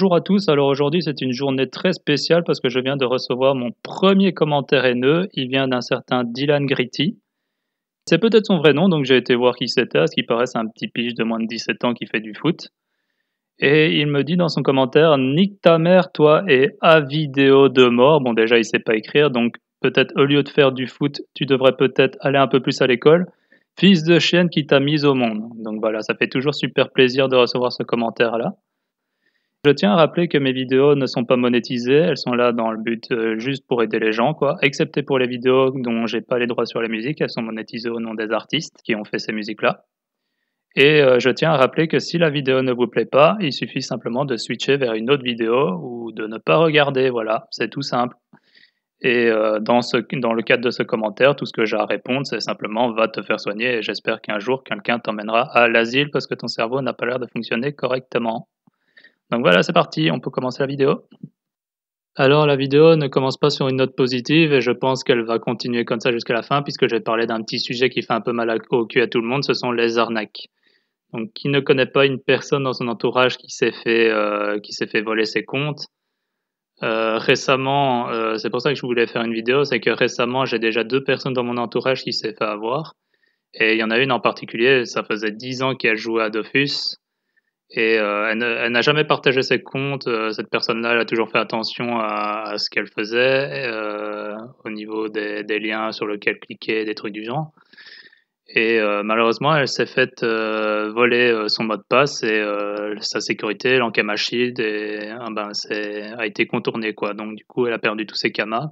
Bonjour à tous, alors aujourd'hui c'est une journée très spéciale parce que je viens de recevoir mon premier commentaire haineux, il vient d'un certain Dylan Gritty. C'est peut-être son vrai nom, donc j'ai été voir qui c'était, ce qui paraît un petit pige de moins de 17 ans qui fait du foot. Et il me dit dans son commentaire « Nique ta mère, toi, et à vidéo de mort ». Bon déjà il sait pas écrire, donc peut-être au lieu de faire du foot, tu devrais peut-être aller un peu plus à l'école. Fils de chienne qui t'a mise au monde. Donc voilà, ça fait toujours super plaisir de recevoir ce commentaire-là. Je tiens à rappeler que mes vidéos ne sont pas monétisées, elles sont là dans le but euh, juste pour aider les gens, quoi. Excepté pour les vidéos dont j'ai pas les droits sur la musique, elles sont monétisées au nom des artistes qui ont fait ces musiques-là. Et euh, je tiens à rappeler que si la vidéo ne vous plaît pas, il suffit simplement de switcher vers une autre vidéo ou de ne pas regarder, voilà, c'est tout simple. Et euh, dans, dans le cadre de ce commentaire, tout ce que j'ai à répondre, c'est simplement va te faire soigner et j'espère qu'un jour quelqu'un t'emmènera à l'asile parce que ton cerveau n'a pas l'air de fonctionner correctement. Donc voilà, c'est parti, on peut commencer la vidéo. Alors la vidéo ne commence pas sur une note positive et je pense qu'elle va continuer comme ça jusqu'à la fin puisque je vais parler d'un petit sujet qui fait un peu mal au cul à tout le monde, ce sont les arnaques. Donc qui ne connaît pas une personne dans son entourage qui s'est fait, euh, voler ses comptes euh, récemment, euh, c'est pour ça que je voulais faire une vidéo, c'est que récemment j'ai déjà deux personnes dans mon entourage qui s'est fait avoir. Et il y en a une en particulier, ça faisait 10 ans qu'elle jouait à Dofus. Et euh, elle n'a jamais partagé ses comptes. Euh, cette personne-là, elle a toujours fait attention à, ce qu'elle faisait euh, au niveau des, liens sur lesquels cliquer, des trucs du genre. Et malheureusement, elle s'est faite voler son mot de passe et sa sécurité, l'encamachide, et ah ben, a été contournée. Quoi. Donc, du coup, elle a perdu tous ses kamas.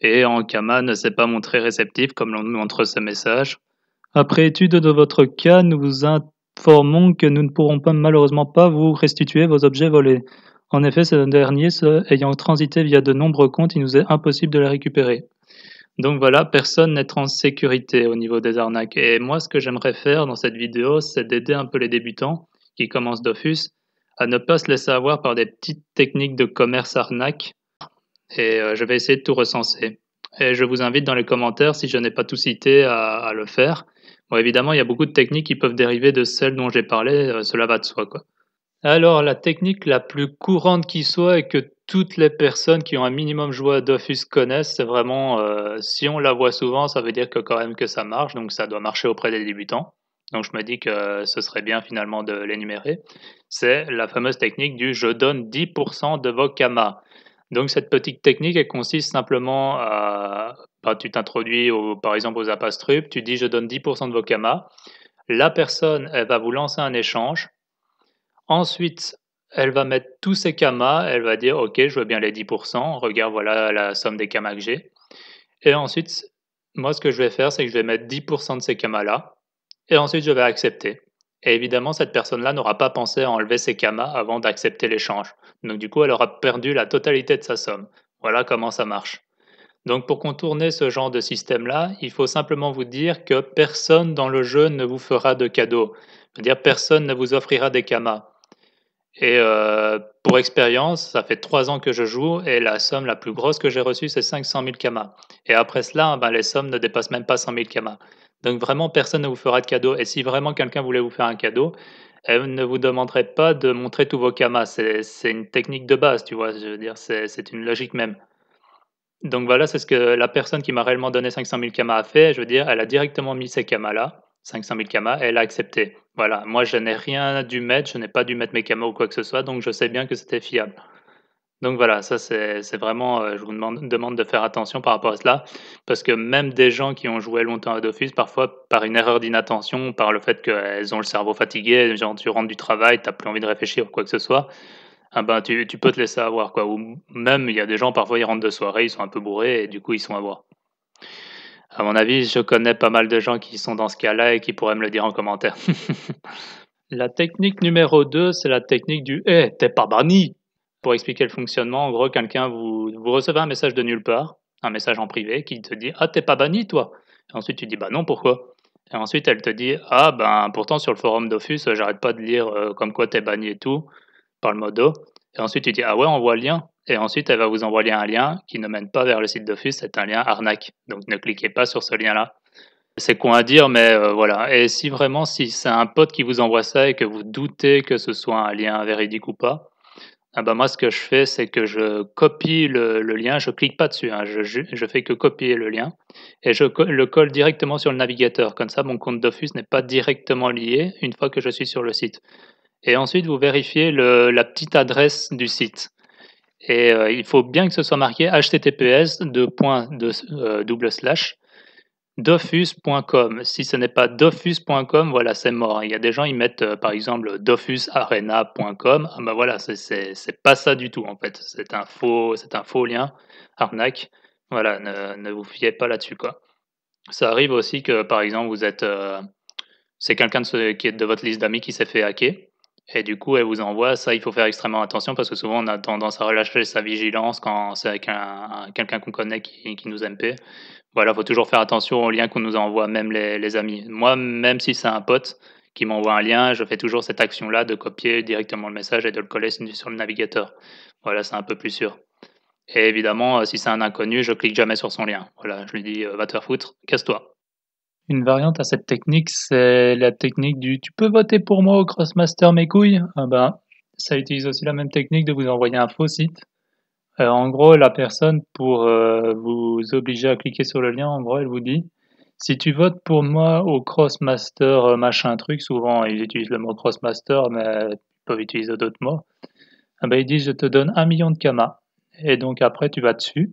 Et Ankama ne s'est pas montré réceptif, comme l'on nous montre ce message. Après étude de votre cas, nous vous Formons que nous ne pourrons pas malheureusement pas vous restituer vos objets volés. En effet, ces derniers ayant transité via de nombreux comptes, il nous est impossible de les récupérer. Donc voilà, personne n'est en sécurité au niveau des arnaques. Et moi, ce que j'aimerais faire dans cette vidéo, c'est d'aider un peu les débutants qui commencent d'office à ne pas se laisser avoir par des petites techniques de commerce arnaque. Et euh, je vais essayer de tout recenser. Et je vous invite dans les commentaires, si je n'ai pas tout cité, à le faire évidemment, il y a beaucoup de techniques qui peuvent dériver de celles dont j'ai parlé, euh, cela va de soi, quoi. Alors, la technique la plus courante qui soit et que toutes les personnes qui ont un minimum joué à Dofus connaissent, c'est vraiment, euh, si on la voit souvent, ça veut dire que quand même que ça marche, donc ça doit marcher auprès des débutants. Donc je me dis que ce serait bien finalement de l'énumérer. C'est la fameuse technique du je donne 10% de vos kamas. Donc cette petite technique, elle consiste simplement à ah, tu t'introduis par exemple aux Apastrup, tu dis je donne 10% de vos kamas. La personne, elle va vous lancer un échange. Ensuite, elle va mettre tous ses kamas, elle va dire ok, je veux bien les 10%, regarde voilà la somme des kamas que j'ai. Et ensuite, moi ce que je vais faire, c'est que je vais mettre 10% de ces kamas là, et ensuite je vais accepter. Et évidemment, cette personne-là n'aura pas pensé à enlever ses kamas avant d'accepter l'échange. Donc du coup, elle aura perdu la totalité de sa somme. Voilà comment ça marche. Donc pour contourner ce genre de système-là, il faut simplement vous dire que personne dans le jeu ne vous fera de cadeau. C'est-à-dire personne ne vous offrira des kamas. Et euh, pour expérience, ça fait trois ans que je joue et la somme la plus grosse que j'ai reçue, c'est 500 000 kamas. Et après cela, ben, les sommes ne dépassent même pas 100 000 kamas. Donc vraiment, personne ne vous fera de cadeau. Et si vraiment quelqu'un voulait vous faire un cadeau, elle ne vous demanderait pas de montrer tous vos kamas. C'est une technique de base, tu vois. Je veux dire, c'est une logique même. Donc voilà, c'est ce que la personne qui m'a réellement donné 500 000 camas a fait. Je veux dire, elle a directement mis ces camas là, 500 000 kamas, et elle a accepté. Voilà, moi je n'ai rien dû mettre, je n'ai pas dû mettre mes kamas ou quoi que ce soit, donc je sais bien que c'était fiable. Donc voilà, ça c'est vraiment, euh, je vous demande, de faire attention par rapport à cela, parce que même des gens qui ont joué longtemps à Dofus, parfois par une erreur d'inattention, par le fait qu'elles ont le cerveau fatigué, genre tu rentres du travail, t'as plus envie de réfléchir ou quoi que ce soit, ah bah, tu, peux te laisser avoir quoi. Ou même il y a des gens parfois ils rentrent de soirée, ils sont un peu bourrés et du coup ils sont à voir. À mon avis, je connais pas mal de gens qui sont dans ce cas-là et qui pourraient me le dire en commentaire. la technique numéro 2, c'est la technique du Eh, t'es pas banni Pour expliquer le fonctionnement, en gros, quelqu'un vous, vous recevez un message de nulle part, un message en privé qui te dit Ah, t'es pas banni toi Et ensuite tu dis Bah non, pourquoi et ensuite, elle te dit Ah, ben pourtant, sur le forum d'Office, j'arrête pas de lire euh, comme quoi t'es banni et tout le modo. Et ensuite, tu dis, ah ouais, on voit le lien. Et ensuite, elle va vous envoyer un lien qui ne mène pas vers le site d'Office, c'est un lien arnaque. Donc ne cliquez pas sur ce lien-là. C'est con à dire, mais euh, voilà. Et si vraiment, si c'est un pote qui vous envoie ça et que vous doutez que ce soit un lien véridique ou pas, ah bah, moi, ce que je fais, c'est que je copie le, lien, je clique pas dessus, hein. je, je, fais que copier le lien et je le colle directement sur le navigateur. Comme ça, mon compte d'office n'est pas directement lié une fois que je suis sur le site. Et ensuite, vous vérifiez le, la petite adresse du site. Et euh, il faut bien que ce soit marqué https euh, dofus.com. Si ce n'est pas dofus.com, voilà, c'est mort. Il y a des gens, ils mettent euh, par exemple dofusarena.com. Ah ben voilà, c'est pas ça du tout en fait. C'est un faux, c'est un faux lien, arnaque. Voilà, ne, vous fiez pas là-dessus quoi. Ça arrive aussi que par exemple vous êtes, c'est quelqu'un qui est de votre liste d'amis qui s'est fait hacker. Et du coup, elle vous envoie, ça, il faut faire extrêmement attention parce que souvent, on a tendance à relâcher sa vigilance quand c'est avec quelqu'un qu'on connaît qui, qui, nous MP. Voilà, faut toujours faire attention aux liens qu'on nous envoie, même les, les, amis. Moi, même si c'est un pote qui m'envoie un lien, je fais toujours cette action-là de copier directement le message et de le coller sur le navigateur. Voilà, c'est un peu plus sûr. Et évidemment, euh, si c'est un inconnu, je clique jamais sur son lien. Voilà, je lui dis, euh, va te faire foutre, casse-toi. Une variante à cette technique, c'est la technique du tu peux voter pour moi au Crossmaster mes couilles. Ah ben, ça utilise aussi la même technique de vous envoyer un faux site. Euh, en gros, la personne, pour euh, vous obliger à cliquer sur le lien, en gros, elle vous dit si tu votes pour moi au Crossmaster euh, machin truc, souvent ils utilisent le mot Crossmaster, mais ils peuvent utiliser d'autres mots. Ah ben, ils disent je te donne un million de kamas. Et donc après, tu vas dessus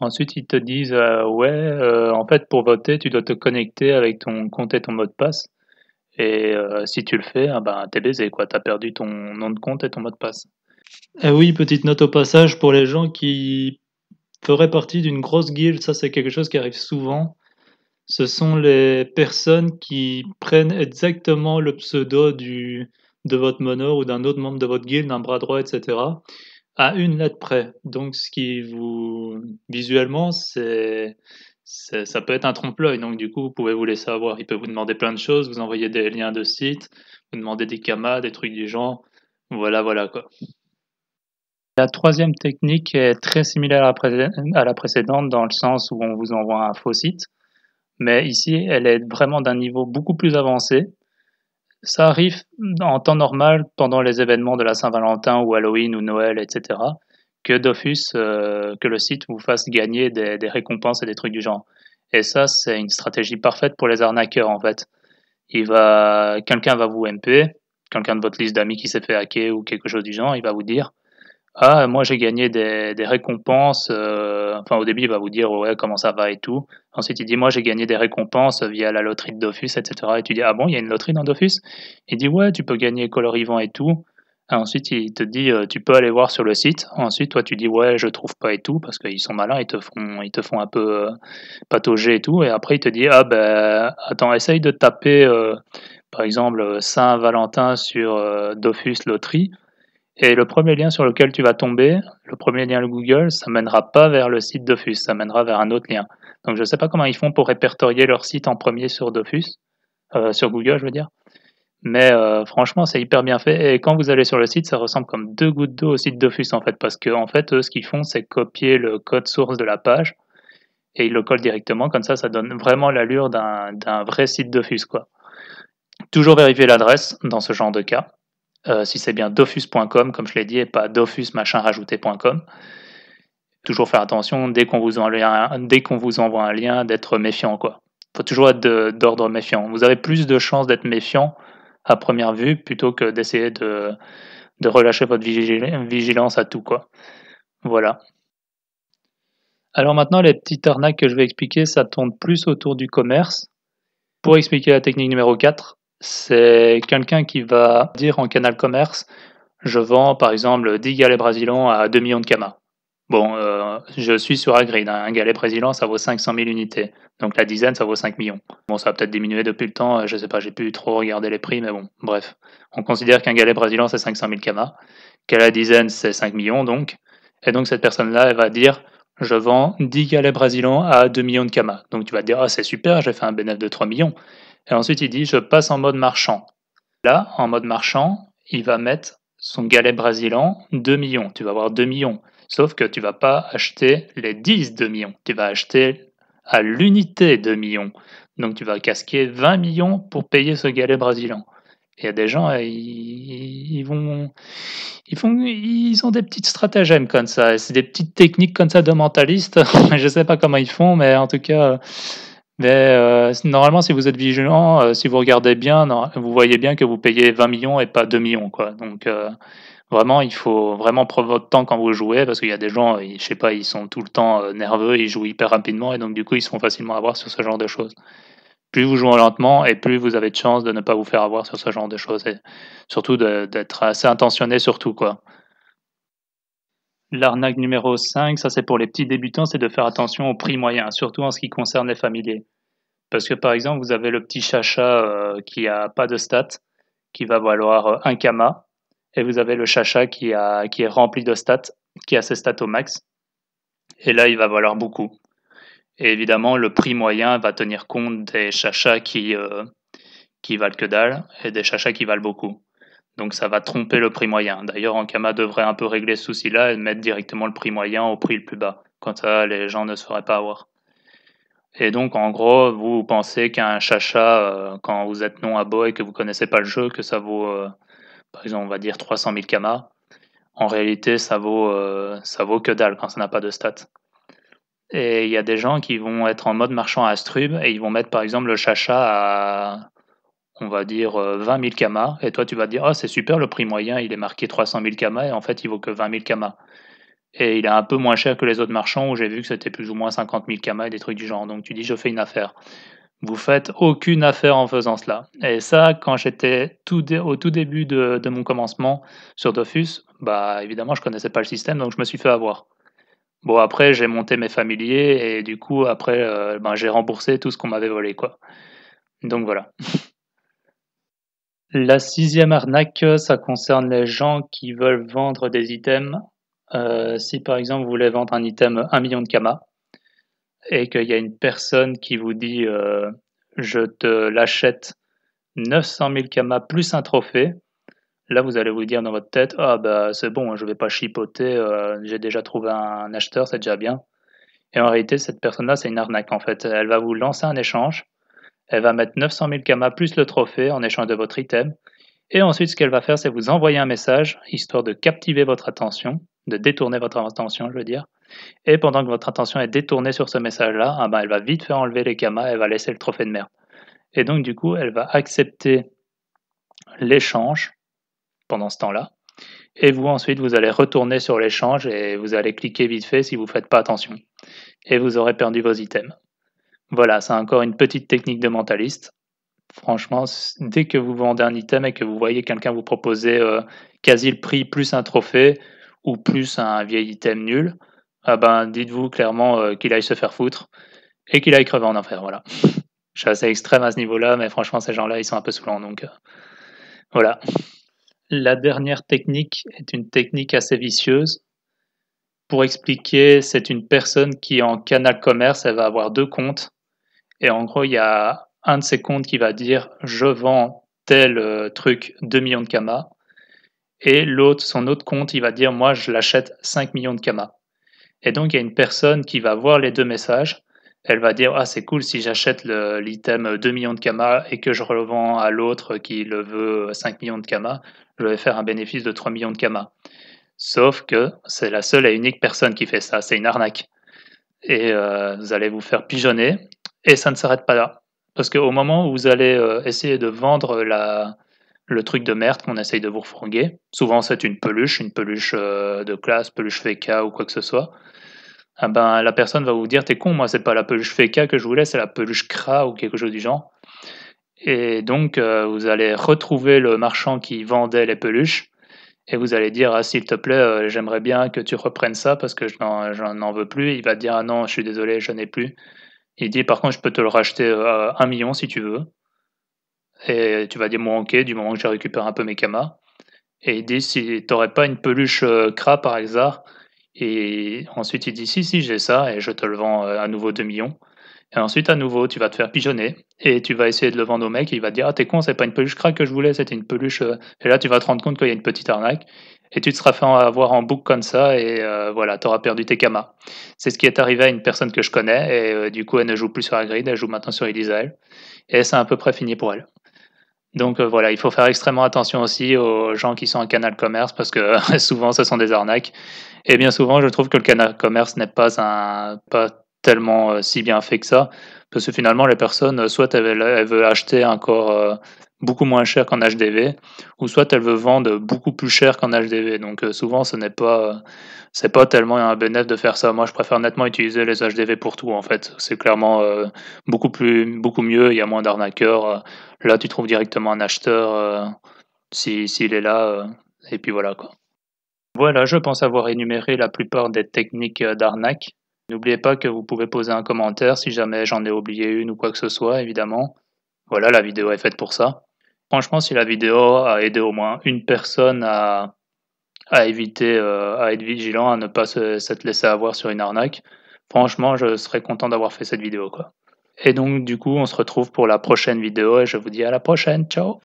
Ensuite, ils te disent euh, ouais, euh, en fait, pour voter, tu dois te connecter avec ton compte et ton mot de passe. Et euh, si tu le fais, ah ben, t'es baisé, quoi. T'as perdu ton nom de compte et ton mot de passe. Et eh oui, petite note au passage pour les gens qui feraient partie d'une grosse guilde, ça c'est quelque chose qui arrive souvent. Ce sont les personnes qui prennent exactement le pseudo du, de votre meneur ou d'un autre membre de votre guilde, d'un bras droit, etc une lettre près. Donc, ce qui vous visuellement, c'est ça peut être un trompe-l'œil. Donc, du coup, vous pouvez vous laisser avoir. Il peut vous demander plein de choses, vous envoyer des liens de sites, vous demander des camas, des trucs du genre. Voilà, voilà quoi. La troisième technique est très similaire à la précédente dans le sens où on vous envoie un faux site, mais ici, elle est vraiment d'un niveau beaucoup plus avancé ça arrive en temps normal pendant les événements de la Saint-Valentin ou Halloween ou Noël, etc. que Dofus, euh, que le site vous fasse gagner des, des, récompenses et des trucs du genre. Et ça, c'est une stratégie parfaite pour les arnaqueurs en fait. Il va, quelqu'un va vous MP, quelqu'un de votre liste d'amis qui s'est fait hacker ou quelque chose du genre, il va vous dire ah, moi j'ai gagné des, récompenses. Euh, enfin, au début, il va vous dire ouais, comment ça va et tout. Ensuite, il dit Moi j'ai gagné des récompenses via la loterie de Dofus, etc. Et tu dis Ah bon, il y a une loterie dans Dofus Il dit Ouais, tu peux gagner colorivant et tout. ensuite, il te dit euh, Tu peux aller voir sur le site. Ensuite, toi, tu dis Ouais, je trouve pas et tout, parce qu'ils sont malins, ils te font, ils te font un peu euh, patauger et tout. Et après, il te dit Ah ben, attends, essaye de taper, par exemple, Saint-Valentin sur Dofus Loterie. Et le premier lien sur lequel tu vas tomber, le premier lien Google, ça mènera pas vers le site Dofus, ça mènera vers un autre lien. Donc je ne sais pas comment ils font pour répertorier leur site en premier sur Dofus, euh, sur Google, je veux dire. Mais euh, franchement, c'est hyper bien fait. Et quand vous allez sur le site, ça ressemble comme deux gouttes d'eau au site Dofus en fait, parce qu'en fait, eux, ce qu'ils font, c'est copier le code source de la page et ils le collent directement. Comme ça, ça donne vraiment l'allure d'un vrai site Dofus, quoi. Toujours vérifier l'adresse dans ce genre de cas. Euh, si c'est bien dofus.com, comme je l'ai dit, et pas dofusmachinrajouté.com. machin rajouté.com. Toujours faire attention dès qu'on vous, qu'on vous envoie un lien d'être méfiant. quoi. faut toujours être d'ordre méfiant. Vous avez plus de chances d'être méfiant à première vue plutôt que d'essayer de, relâcher votre vigilance à tout. quoi. Voilà. Alors maintenant, les petites arnaques que je vais expliquer, ça tourne plus autour du commerce. Pour expliquer la technique numéro 4, c'est quelqu'un qui va dire en canal commerce je vends par exemple 10 galets brésilans à 2 millions de camas. Bon, euh, je suis sur Agrid, hein. un galet brésilien ça vaut 500 000 unités, donc la dizaine ça vaut 5 millions. Bon, ça a peut-être diminué depuis le temps, je sais pas, j'ai pu trop regarder les prix, mais bon, bref. On considère qu'un galet brésilien c'est 500 000 camas, qu'à la dizaine c'est 5 millions donc, et donc cette personne-là elle va dire je vends 10 galets brésilans à 2 millions de camas. Donc tu vas te dire, ah, c'est super, j'ai fait un bénéfice de 3 millions. Et ensuite, il dit je passe en mode marchand. Là, en mode marchand, il va mettre son galet brésilien, 2 millions. Tu vas avoir 2 millions. Sauf que tu ne vas pas acheter les 10 2 millions. Tu vas acheter à l'unité 2 millions. Donc tu vas casquer 20 millions pour payer ce galet brésilien. Il y a des gens, euh, ils, vont, ils font, ils ont des petites stratagèmes comme ça, c'est des petites techniques comme ça de mentaliste. je sais pas comment ils font, mais en tout cas, mais euh, normalement, si vous êtes vigilant, euh, si vous regardez bien, vous voyez bien que vous payez 20 millions et pas 2 millions. Quoi. Donc euh, vraiment, il faut vraiment prendre votre temps quand vous jouez, parce qu'il y a des gens, ils, ne sais pas, ils sont tout le temps nerveux, ils jouent hyper rapidement, et donc du coup, ils se font facilement avoir sur ce genre de choses. Plus vous jouez lentement, et plus vous avez de chance de ne pas vous faire avoir sur ce genre de choses, et surtout d'être assez intentionné surtout Quoi. L'arnaque numéro 5, ça c'est pour les petits débutants, c'est de faire attention au prix moyen, surtout en ce qui concerne les familiers. Parce que par exemple, vous avez le petit chacha euh, qui a pas de stats, qui va valoir euh, un kama, et vous avez le chacha qui, a, qui est rempli de stats, qui a ses stats au max, et là il va valoir beaucoup. Et évidemment, le prix moyen va tenir compte des chachas qui, euh, qui valent que dalle et des chachas qui valent beaucoup. Donc ça va tromper le prix moyen. D'ailleurs, Ankama devrait un peu régler ce souci-là et mettre directement le prix moyen au prix le plus bas. Quand ça, les gens ne sauraient pas avoir. Et donc, en gros, vous pensez qu'un chacha, euh, quand vous êtes non à et que vous connaissez pas le jeu, que ça vaut, euh, par exemple, on va dire 300 000 kamas. En réalité, ça vaut, euh, ça vaut que dalle quand ça n'a pas de stats. Et il y a des gens qui vont être en mode marchand à Astrub et ils vont mettre, par exemple, le chacha à on va dire 20 euh, 000 kamas, et toi tu vas dire ah, c'est super le prix moyen il est marqué 300 000 kamas et en fait il vaut que 20 000 kamas et il est un peu moins cher que les autres marchands où j'ai vu que c'était plus ou moins 50 000 kamas et des trucs du genre donc tu dis je fais une affaire vous faites aucune affaire en faisant cela et ça quand j'étais au tout début de, mon commencement sur Dofus bah évidemment je connaissais pas le système donc je me suis fait avoir bon après j'ai monté mes familiers et du coup après euh, ben, j'ai remboursé tout ce qu'on m'avait volé quoi donc voilà La sixième arnaque, ça concerne les gens qui veulent vendre des items. Euh, si par exemple vous voulez vendre un item 1 million de kamas et qu'il y a une personne qui vous dit euh, je te l'achète 900 000 kamas plus un trophée, là vous allez vous dire dans votre tête ah bah c'est bon je vais pas chipoter, euh, j'ai déjà trouvé un acheteur c'est déjà bien. Et en réalité cette personne là c'est une arnaque en fait, elle va vous lancer un échange elle va mettre 900 000 kamas plus le trophée en échange de votre item. Et ensuite, ce qu'elle va faire, c'est vous envoyer un message, histoire de captiver votre attention, de détourner votre attention, je veux dire. Et pendant que votre attention est détournée sur ce message-là, ah ben, elle va vite faire enlever les kamas, elle va laisser le trophée de mer. Et donc, du coup, elle va accepter l'échange pendant ce temps-là. Et vous, ensuite, vous allez retourner sur l'échange et vous allez cliquer vite fait si vous ne faites pas attention. Et vous aurez perdu vos items. Voilà, c'est encore une petite technique de mentaliste. Franchement, dès que vous vendez un item et que vous voyez quelqu'un vous proposer euh, quasi le prix plus un trophée ou plus un vieil item nul, ah ben, dites-vous clairement euh, qu'il aille se faire foutre et qu'il aille crever en enfer. Voilà. Je suis assez extrême à ce niveau-là, mais franchement, ces gens-là, ils sont un peu saoulants. Donc euh, voilà. La dernière technique est une technique assez vicieuse. Pour expliquer, c'est une personne qui en canal commerce, elle va avoir deux comptes et en gros, il y a un de ses comptes qui va dire je vends tel euh, truc 2 millions de kamas. Et l'autre, son autre compte, il va dire moi je l'achète 5 millions de kamas. Et donc il y a une personne qui va voir les deux messages. Elle va dire ah c'est cool si j'achète l'item 2 millions de kamas et que je revends à l'autre qui le veut 5 millions de kamas, je vais faire un bénéfice de 3 millions de kamas. Sauf que c'est la seule et unique personne qui fait ça, c'est une arnaque et euh, vous allez vous faire pigeonner. Et ça ne s'arrête pas là. Parce qu'au moment où vous allez euh, essayer de vendre la, le truc de merde qu'on essaye de vous refroguer, souvent c'est une peluche, une peluche euh, de classe, peluche FECA ou quoi que ce soit, ah ben, la personne va vous dire T'es con, moi c'est pas la peluche FECA que je voulais, c'est la peluche CRA ou quelque chose du genre. Et donc vous allez retrouver le marchand qui vendait les peluches et vous allez dire ah, s'il te plaît euh, j'aimerais bien que tu reprennes ça parce que je n'en veux plus il va dire ah non je suis désolé je n'en ai plus il dit par contre je peux te le racheter euh, un 1 million si tu veux et tu vas dire moi ok du moment que je récupère un peu mes camas et il dit si tu t'aurais pas une peluche euh, par hasard et ensuite il dit si si j'ai ça et je te le vends euh, à nouveau 2 millions et ensuite, à nouveau, tu vas te faire pigeonner et tu vas essayer de le vendre au mec. Et il va dire Ah, t'es con, c'est pas une peluche craque que je voulais, c'était une peluche. Euh. Et là, tu vas te rendre compte qu'il y a une petite arnaque. Et tu te seras fait avoir en boucle comme ça et euh, voilà, t'auras perdu tes camas. C'est ce qui est arrivé à une personne que je connais et euh, du coup, elle ne joue plus sur la elle joue maintenant sur Elisael. Et c'est à peu près fini pour elle. Donc voilà, il faut faire extrêmement attention aussi aux gens qui sont en canal commerce parce que souvent ce sont des arnaques. Et bien souvent, je trouve que le canal commerce n'est pas un pas tellement euh, si bien fait que ça. Parce que finalement, les personnes, euh, soit elles, veulent acheter encore euh, beaucoup moins cher qu'en HDV, ou soit elles veulent vendre beaucoup plus cher qu'en HDV. Donc souvent, ce n'est pas, c'est pas tellement un bénéfice de faire ça. Moi, je préfère nettement utiliser les HDV pour tout, en fait. C'est clairement beaucoup, plus, beaucoup mieux, il y a moins d'arnaqueurs. là, tu trouves directement un acheteur s'il si, est là, et puis voilà, quoi. Voilà, je pense avoir énuméré la plupart des techniques d'arnaque. N'oubliez pas que vous pouvez poser un commentaire si jamais j'en ai oublié une ou quoi que ce soit, évidemment. Voilà, la vidéo est faite pour ça. Franchement, si la vidéo a aidé au moins une personne à, éviter, euh, à être vigilant, à ne pas se, laisser avoir sur une arnaque, franchement, je serais content d'avoir fait cette vidéo. Et donc, du coup, on se retrouve pour la prochaine vidéo et je vous dis à la prochaine. Ciao